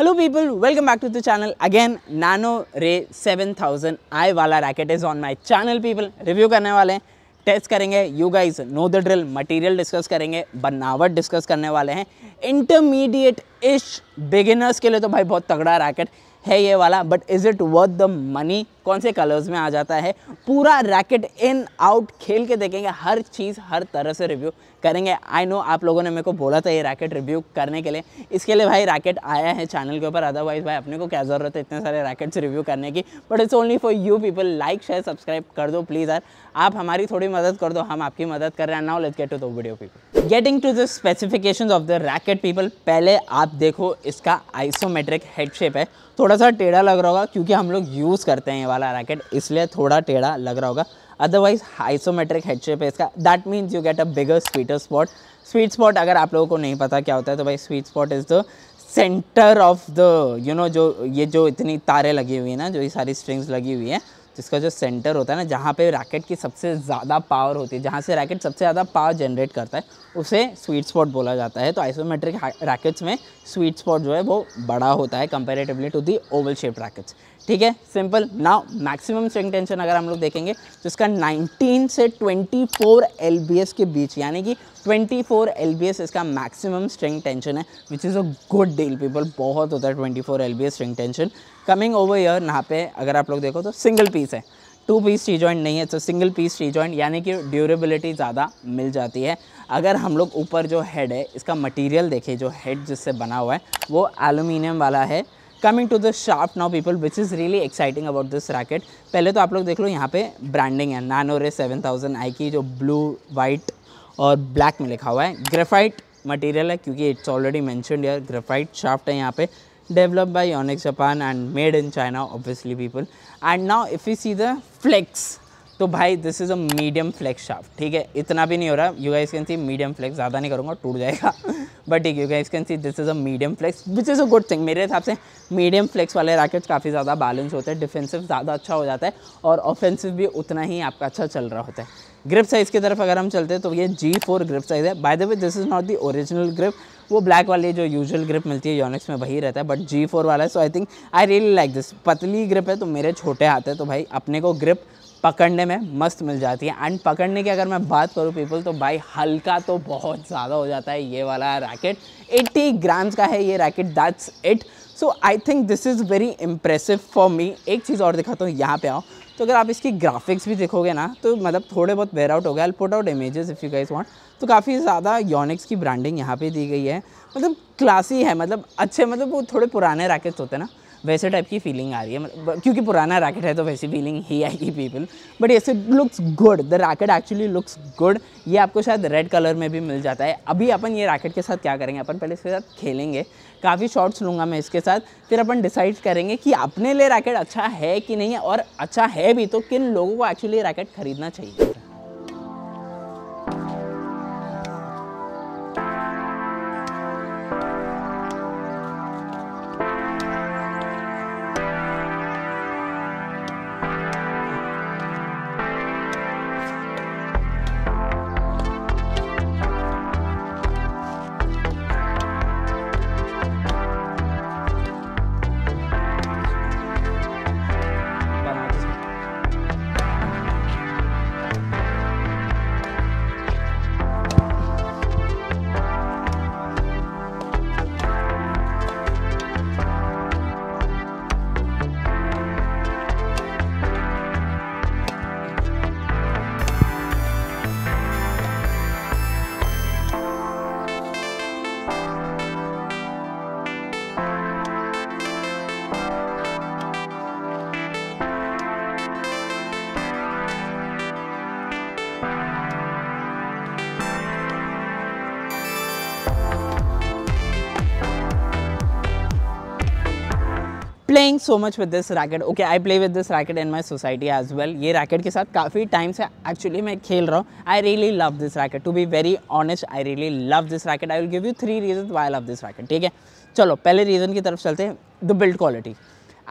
Hello people welcome back to the channel again Nano ray 7000 i वाला racket is on my channel people review करने वाले हैं test करेंगे you guys know the drill material discuss करेंगे बनावट discuss करने वाले हैं इंटरमीडिएट इश बिगिनर्स के लिए तो भाई बहुत तगड़ा रैकेट है ये वाला but is it worth the money कौन से कलर्स में आ जाता है पूरा रैकेट इन आउट खेल के देखेंगे हर चीज़ हर तरह से रिव्यू करेंगे आई नो आप लोगों ने मेरे को बोला था ये रैकेट रिव्यू करने के लिए इसके लिए भाई रैकेट आया है चैनल के ऊपर अदरवाइज़ भाई अपने को क्या ज़रूरत है इतने सारे रैकेट्स रिव्यू करने की but it's only for you people like share subscribe कर दो प्लीज़ यार आप हमारी थोड़ी मदद कर दो हम आपकी मदद कर रहे हैं नाउ लेट्स गेट टू दो video people getting to the specification of the racket people पहले आप देखो इसका आइसोमेट्रिक हेडशेप है थोड़ा सा टेढ़ा लग रहा होगा क्योंकि हम लोग यूज़ करते हैं वाला रैकेट इसलिए थोड़ा टेढ़ा लग रहा होगा अदरवाइज आइसोमेट्रिक हेड शेप है इसका that means you get a bigger sweeter spot sweet spot अगर आप लोगों को नहीं पता क्या होता है तो भाई sweet spot is the centre of the you know जो ये जो इतनी तारे लगी हुई है ना जो ये सारी स्ट्रिंग्स लगी हुई है जिसका जो सेंटर होता है ना जहाँ पे रैकेट की सबसे ज़्यादा पावर होती है जहाँ से रैकेट सबसे ज़्यादा पावर जनरेट करता है उसे स्वीट स्पॉट बोला जाता है तो आइसोमेट्रिक रैकेट्स में स्वीट स्पॉट जो है वो बड़ा होता है comparatively to the oval shape rackets ठीक है simple now maximum swing tension अगर हम लोग देखेंगे तो इसका 19 से 24 एल के बीच यानी कि 24 एल इसका मैक्सिमम स्ट्रिंग टेंशन है which is a good deal people बहुत होता है 24 four L string tension coming over year यहाँ पे अगर आप लोग देखो तो सिंगल पीस है टू पीस टी जॉइंट नहीं है तो सिंगल पीस टी जॉइंट यानी कि ड्यूरेबिलिटी ज़्यादा मिल जाती है अगर हम लोग ऊपर जो हेड है इसका मटीरियल देखें जो हेड जिससे बना हुआ है वो एलुमिनियम वाला है coming to the sharp now people which is really exciting about this racket पहले तो आप लोग देख लो यहाँ पे ब्रांडिंग है नानो रे सेवन थाउजेंड आई की जो ब्लू वाइट और ब्लैक में लिखा हुआ है ग्रेफाइट मटेरियल है क्योंकि इट्स ऑलरेडी मैंशनड यार ग्रेफाइट शाफ्ट है यहाँ पे डेवलप बाई ऑनिक Japan and made in China obviously people and now if you see the flex तो भाई this is a medium flex shaft ठीक है इतना भी नहीं हो रहा you guys can see medium flex ज़्यादा नहीं करूँगा टूट जाएगा बट ठीक है guys can see this is a medium flex which is a good thing मेरे हिसाब से मीडियम फ्लेक्स वाले रैकेट्स काफ़ी ज़्यादा बैलेंस होते हैं डिफेंसिव ज़्यादा अच्छा हो जाता है और ऑफेंसिव भी उतना ही आपका अच्छा चल रहा होता है ग्रिप साइज़ की तरफ अगर हम चलते हैं तो ये जी फोर ग्रिप साइज़ है by the way this is not the original grip वो ब्लैक वाली जो यूजुअल ग्रिप मिलती है योनिक्स में वही रहता है बट जी फोर वाला है so I think I really like this पतली ग्रिप है तो मेरे छोटे हाथ है तो भाई अपने को ग्रिप पकड़ने में मस्त मिल जाती है एंड पकड़ने की अगर मैं बात करूँ पीपल तो भाई हल्का तो बहुत ज़्यादा हो जाता है ये वाला रैकेट 80 ग्राम्स का है ये racket that's it so I think this is very impressive for me एक चीज़ और दिखाता हूँ यहाँ पे आओ तो अगर आप इसकी ग्राफिक्स भी देखोगे ना तो मतलब थोड़े बहुत वेयर आउट हो गया put out images if you guys want तो काफ़ी ज़्यादा योनिक्स की ब्रांडिंग यहाँ पे दी गई है मतलब क्लासी है मतलब अच्छे मतलब वो थोड़े पुराने रैकेट्स होते हैं ना वैसे टाइप की फीलिंग आ रही है मतलब क्योंकि पुराना रैकेट है तो वैसी फीलिंग ही आएगी पीपल बट ये looks good the racket actually looks good ये आपको शायद रेड कलर में भी मिल जाता है अभी अपन ये रैकेट के साथ क्या करेंगे अपन पहले इसके साथ खेलेंगे काफ़ी शॉट्स लूँगा मैं इसके साथ फिर अपन डिसाइड करेंगे कि अपने लिए रैकेट अच्छा है कि नहीं है और अच्छा है भी तो किन लोगों को एक्चुअली रैकेट खरीदना चाहिए playing so much with this racket okay I play with this racket in my society as well ये रैकेट के साथ काफ़ी टाइम से एक्चुअली मैं खेल रहा हूँ I really love this racket to be very honest I really love this racket I will give you three reason why I love this racket ठीक है चलो पहले रीज़न की तरफ चलते हैं द बिल्ड क्वालिटी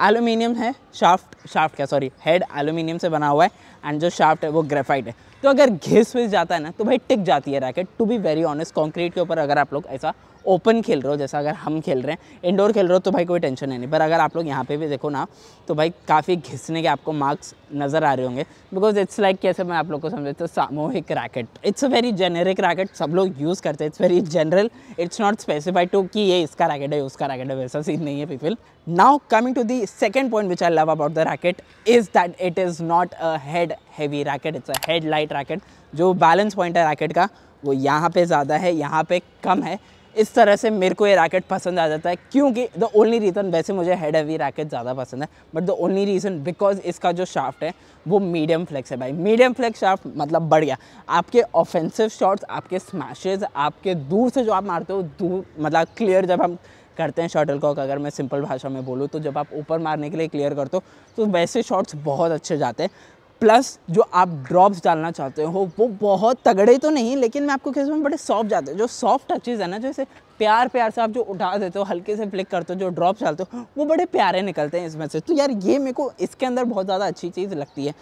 एलुमिनियम है शाफ्ट शाफ्ट क्या सॉरी हेड एलुमिनियम से बना हुआ है एंड जो शाफ्ट है वो ग्रेफाइट है तो अगर घिस विस जाता है ना तो भाई टिक जाती है racket to be very honest concrete के ऊपर अगर आप लोग ऐसा ओपन खेल रहे हो जैसा अगर हम खेल रहे हैं इंडोर खेल रहे हो तो भाई कोई टेंशन है नहीं पर अगर आप लोग यहाँ पे भी देखो ना तो भाई काफ़ी घिसने के आपको मार्क्स नज़र आ रहे होंगे बिकॉज इट्स लाइक कैसे मैं आप लोग को समझता हूँ सामूहिक racket it's a very generic racket सब लोग यूज़ करते हैं it's very general it's not specified to कि ये इसका रैकेट है उसका रैकेट है वैसा सीन नहीं है people now coming to the second point which I love about the racket is that it is not a head heavy racket it's a head light racket जो बैलेंस पॉइंट है racket का वो यहाँ पे ज़्यादा है यहाँ पे कम है इस तरह से मेरे को ये रैकेट पसंद आ जाता है क्योंकि द ओनली रीज़न वैसे मुझे हेड हैवी रैकेट ज़्यादा पसंद है but the only reason because इसका जो शाफ्ट है वो मीडियम फ्लेक्स है भाई मीडियम फ्लेक्स शाफ्ट मतलब बढ़ गया आपके ऑफेंसिव शॉट्स आपके स्मैशेज आपके दूर से जो आप मारते हो दूर मतलब क्लियर जब हम करते हैं शॉटल कॉक अगर मैं सिंपल भाषा में बोलूँ तो जब आप ऊपर मारने के लिए क्लियर करते हो तो वैसे शॉट्स बहुत अच्छे जाते हैं प्लस जो आप ड्रॉप्स डालना चाहते हो वो बहुत तगड़े तो नहीं लेकिन मैं आपको कहता हूँ बड़े सॉफ्ट जाते हैं जो सॉफ्ट टचेज़ है ना जैसे प्यार प्यार से आप जो उठा देते हो हल्के से फ्लिक करते हो जो ड्रॉप्स डालते हो वो बड़े प्यारे निकलते हैं इसमें से तो यार ये मेरे को इसके अंदर बहुत ज़्यादा अच्छी चीज़ लगती है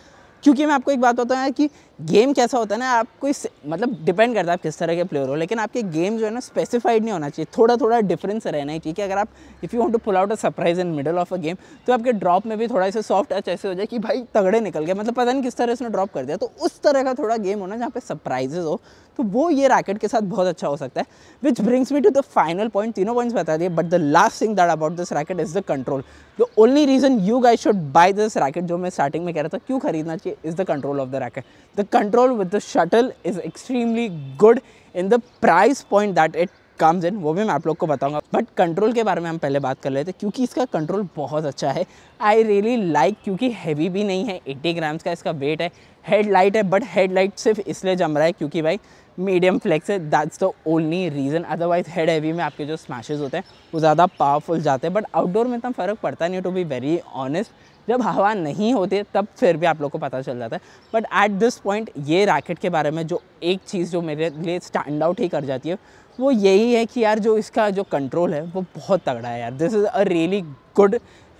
क्योंकि मैं आपको एक बात बताऊँ है कि गेम कैसा होता है ना आपको इस मतलब डिपेंड करता है आप किस तरह के प्लेयर हो लेकिन आपके गेम जो है ना स्पेसिफाइड नहीं होना चाहिए थोड़ा थोड़ा डिफरेंस रहना है ठीक है अगर आप if you want to pull out a surprise in middle of a game तो आपके ड्रॉप में भी थोड़ा सा सॉफ्ट टच ऐसे हो जाए कि भाई तगड़े निकल गए मतलब पता नहीं किस तरह इसने ड्रॉप कर दिया तो उस तरह का थोड़ा गेम होना जहाँ पे सरप्राइजेज हो तो वो ये रैकेट के साथ बहुत अच्छा हो सकता है which brings me to the final point तीनों पॉइंट्स बता दिए but the last thing that about this racket is the control the only reason you guy should buy this racket जो मैं स्टार्टिंग में कह रहा था क्यों खरीदना चाहिए is the control of the racket. The control with the shuttle is extremely good in the price point that it comes in वो भी मैं आप लोग को बताऊंगा बट कंट्रोल के बारे में हम पहले बात कर लेते हैं क्योंकि इसका कंट्रोल बहुत अच्छा है आई रियली लाइक क्योंकि हैवी भी नहीं है 80 ग्राम्स का इसका वेट है हेडलाइट है बट हेडलाइट सिर्फ इसलिए जम रहा है क्योंकि भाई मीडियम फ्लेक्स है that's the only reason otherwise head heavy में आपके जो स्मैशेज होते हैं वो ज़्यादा पावरफुल जाते हैं बट आउटडोर में इतना फ़र्क पड़ता नहीं टू बी वेरी ऑनेस्ट जब हवा नहीं होती तब फिर भी आप लोग को पता चल जाता है बट एट दिस पॉइंट ये रैकेट के बारे में जो एक चीज़ जो मेरे लिए स्टैंड आउट ही कर जाती है वो यही है कि यार जो इसका जो कंट्रोल है वो बहुत तगड़ा है यार this is a really good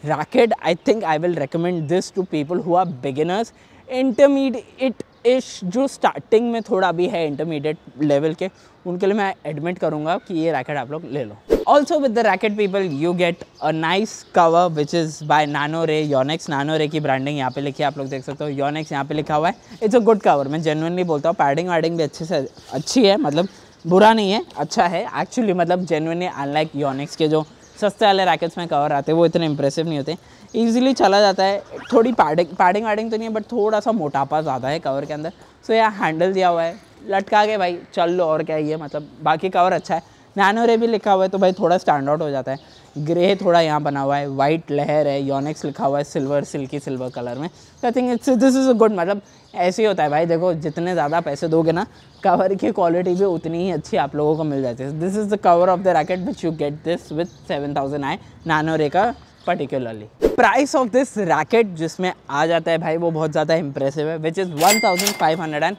racket I think I will recommend this to people who are beginners intermediate ish जो स्टार्टिंग में थोड़ा भी है इंटरमीडिएट लेवल के उनके लिए मैं एडमिट करूँगा कि ये रैकेट आप लोग ले लो also with the racket people you get a nice cover which is by Nanoray Yonex नानो रे की ब्रांडिंग यहाँ पे लिखी है आप लोग देख सकते हो योनेक्स यहाँ पे लिखा हुआ है इट्स अ गुड कवर मैं जेनवनली बोलता हूँ पैडिंग वैडिंग भी अच्छे से अच्छी है मतलब बुरा नहीं है अच्छा है एक्चुअली मतलब जेनविनली अनलाइक योनिक्स के जो सस्ते वाले रैकेट्स में कवर आते हैं वो इतने इंप्रेसिव नहीं होते ईजिली चला जाता है थोड़ी पैडिंग पैडिंग वैडिंग तो नहीं है बट थोड़ा सा मोटापा ज़्यादा है कवर के अंदर सो यह हैंडल दिया हुआ है लटका के भाई चल लो और क्या ये मतलब बाकी कवर अच्छा है नैनो रे भी लिखा हुआ है तो भाई थोड़ा स्टैंड आउट हो जाता है ग्रे थोड़ा यहाँ बना हुआ है वाइट लहर है योनिक्स लिखा हुआ है सिल्वर सिल्की सिल्वर कलर में तो I think it's this is a good मतलब ऐसे ही होता है भाई देखो जितने ज़्यादा पैसे दोगे ना कवर की क्वालिटी भी उतनी ही अच्छी आप लोगों को मिल जाती है this is the cover of the racket but you get this with seven thousand I Nanoray का particularly price of this racket जिसमें आ जाता है भाई वो बहुत ज़्यादा इंप्रेसिव है which is one thousand five hundred and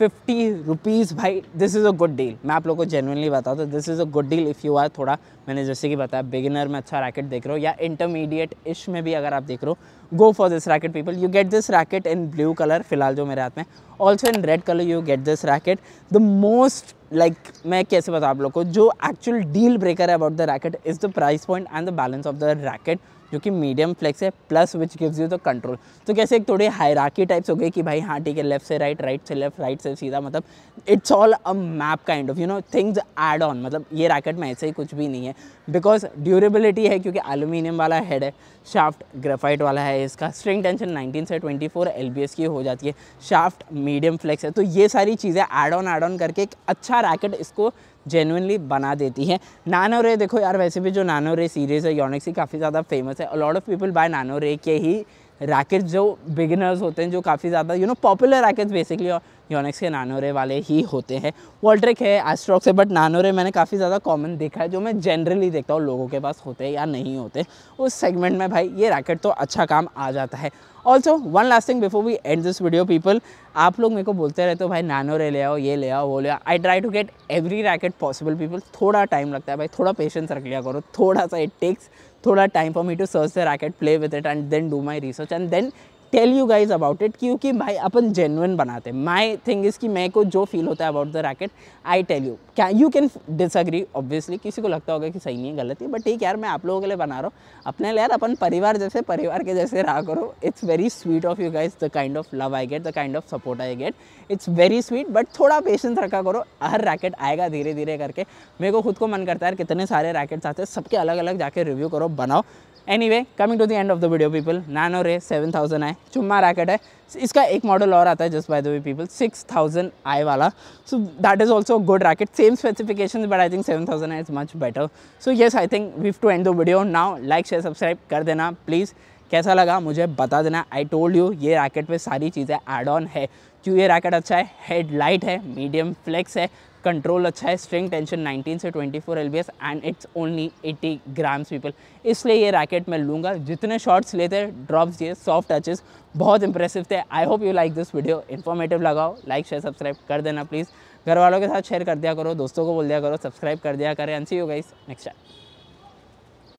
fifty rupees भाई this is a good deal मैं आप लोगों को जेनुअनली बताता हूँ this is a good deal if you are थोड़ा मैंने जैसे कि बताया बिगिनर में अच्छा रैकेट देख रहे हो या इंटरमीडिएट इश में भी अगर आप देख रहे हो go for this racket people you get this racket in blue colour फिलहाल जो मेरे हाथ में also in red colour you get this racket the most like मैं कैसे बताऊँ आप लोग को जो एक्चुअल डील ब्रेकर है about the racket is the price point and the balance of the racket जो कि मीडियम फ्लेक्स है plus which gives you the control तो कैसे एक थोड़ी हायराकी टाइप्स हो गई कि भाई हाँ ठीक है लेफ्ट से राइट राइट से लेफ्ट राइट से सीधा मतलब it's all a map kind of you know things add on मतलब ये रैकेट में ऐसे ही कुछ भी नहीं है बिकॉज ड्यूरेबिलिटी है क्योंकि एलुमिनियम वाला हेड है शाफ्ट ग्रेफाइट वाला है इसका स्ट्रिंग टेंशन नाइनटीन से ट्वेंटी फोर की हो जाती है शाफ्ट मीडियम फ्लेक्स है तो ये सारी चीज़ें एड ऑन एड ऑन करके एक अच्छा रैकेट इसको जेनुनली बना देती है नानो रे देखो यार वैसे भी जो नानो रे सीरीज़ है योनिक्स की काफ़ी ज़्यादा फेमस है लॉट ऑफ पीपल बाय नानो रे के ही रैकेट जो बिगिनर्स होते हैं जो काफ़ी ज़्यादा you know popular racket basically Yonex के नानोरे वाले ही होते हैं वॉल्ट्रिक है एस्ट्रॉक्स है बट नानोरे मैंने काफ़ी ज़्यादा कॉमन देखा है जो मैं जनरली देखता हूँ लोगों के पास होते हैं या नहीं होते उस सेगमेंट में भाई ये रैकेट तो अच्छा काम आ जाता है also one last thing before we end this video people आप लोग मेरे को बोलते रहते हो भाई नानो रे ले आओ ये ले आओ वो ले आओ I try to get every racket possible people थोड़ा टाइम लगता है भाई थोड़ा पेशेंस रख लिया करो थोड़ा सा इट टेक्स थोड़ा time for me to search the racket play with it and then do my research and then tell you guys about it क्योंकि भाई अपन जेनुअन बनाते हैं माई थिंग इज़ कि मैं को जो फील होता है about the racket I tell you क्या यू कैन डिसअग्री ऑब्वियसली किसी को लगता होगा कि सही नहीं है गलत है बट ठीक यार मैं आप लोगों के लिए बना रहा हूँ अपने लिए यार अपन परिवार जैसे परिवार के जैसे रहा करो it's very sweet of you guys the kind of love I get the kind of support I get it's very sweet but थोड़ा पेशेंस रखा करो हर रैकेट आएगा धीरे धीरे करके मेरे को खुद को मन करता है यार कितने सारे रैकेट्स आते हैं सबके अलग अलग जाके रिव्यू करो बनाओ anyway coming to the end of the video people Nanoray seven thousand I चुम्मा रैकेट है इसका एक मॉडल और आता है just by the way people six thousand I वाला so that is also good racket same specification but I think seven thousand I is much better so yes I think we've to end the video now like share subscribe कर देना please कैसा लगा मुझे बता देना I told you ये racket में सारी चीज़ें एड ऑन है क्यों ये रैकेट अच्छा है हेडलाइट है मीडियम फ्लेक्स है कंट्रोल अच्छा है स्ट्रिंग टेंशन 19 से 24 four L and it's only 80 grams people इसलिए ये रैकेट मैं लूँगा जितने शॉट्स लेते ड्रॉप्स दिए सॉफ्ट टचेस बहुत इंप्रेसिव थे I hope you like this video informative लगाओ लाइक शेयर सब्सक्राइब कर देना प्लीज़ घर वालों के साथ शेयर कर दिया करो दोस्तों को बोल दिया करो सब्सक्राइब कर दिया करें and you guys next time